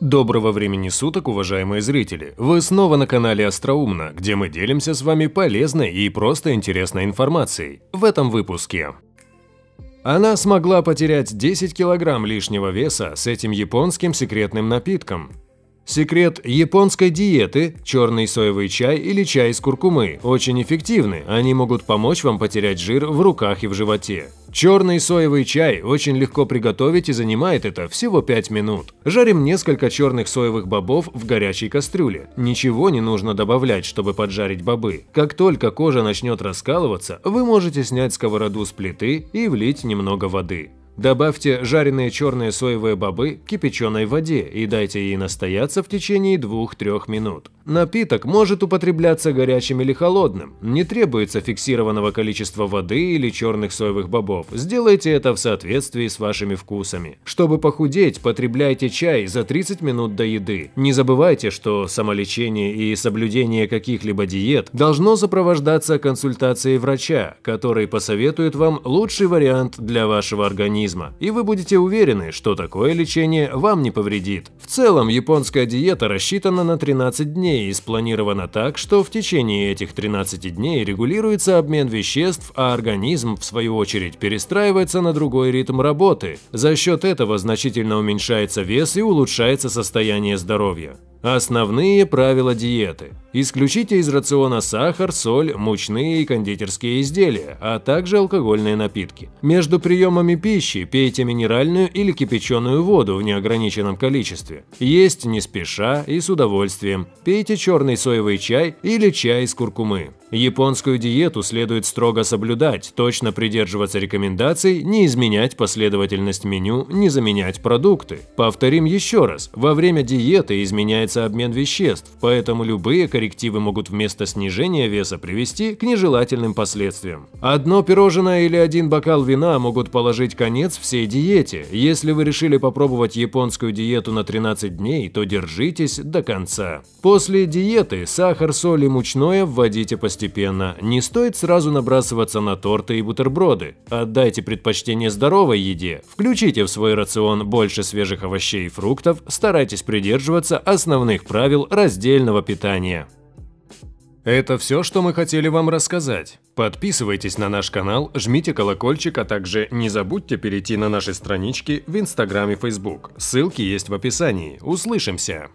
Доброго времени суток, уважаемые зрители! Вы снова на канале Остроумно, где мы делимся с вами полезной и просто интересной информацией. В этом выпуске. Она смогла потерять 10 килограмм лишнего веса с этим японским секретным напитком. Секрет японской диеты – черный соевый чай или чай с куркумы – очень эффективны, они могут помочь вам потерять жир в руках и в животе. Черный соевый чай очень легко приготовить и занимает это всего 5 минут. Жарим несколько черных соевых бобов в горячей кастрюле. Ничего не нужно добавлять, чтобы поджарить бобы. Как только кожа начнет раскалываться, вы можете снять сковороду с плиты и влить немного воды. Добавьте жареные черные соевые бобы к кипяченой воде и дайте ей настояться в течение 2-3 минут. Напиток может употребляться горячим или холодным. Не требуется фиксированного количества воды или черных соевых бобов. Сделайте это в соответствии с вашими вкусами. Чтобы похудеть, потребляйте чай за 30 минут до еды. Не забывайте, что самолечение и соблюдение каких-либо диет должно сопровождаться консультацией врача, который посоветует вам лучший вариант для вашего организма организма, и вы будете уверены, что такое лечение вам не повредит. В целом, японская диета рассчитана на 13 дней и спланирована так, что в течение этих 13 дней регулируется обмен веществ, а организм, в свою очередь, перестраивается на другой ритм работы. За счет этого значительно уменьшается вес и улучшается состояние здоровья. Основные правила диеты. Исключите из рациона сахар, соль, мучные и кондитерские изделия, а также алкогольные напитки. Между приемами пищи пейте минеральную или кипяченую воду в неограниченном количестве. Есть не спеша и с удовольствием. Пейте черный соевый чай или чай из куркумы. Японскую диету следует строго соблюдать, точно придерживаться рекомендаций, не изменять последовательность меню, не заменять продукты. Повторим еще раз, во время диеты изменяется обмен веществ, поэтому любые коррективы могут вместо снижения веса привести к нежелательным последствиям. Одно пирожное или один бокал вина могут положить конец всей диете. Если вы решили попробовать японскую диету на 13 дней, то держитесь до конца. После диеты сахар, соль и мучное вводите постепенно постепенно. Не стоит сразу набрасываться на торты и бутерброды. Отдайте предпочтение здоровой еде. Включите в свой рацион больше свежих овощей и фруктов. Старайтесь придерживаться основных правил раздельного питания. Это все, что мы хотели вам рассказать. Подписывайтесь на наш канал, жмите колокольчик, а также не забудьте перейти на наши странички в Инстаграм и Фейсбук. Ссылки есть в описании. Услышимся!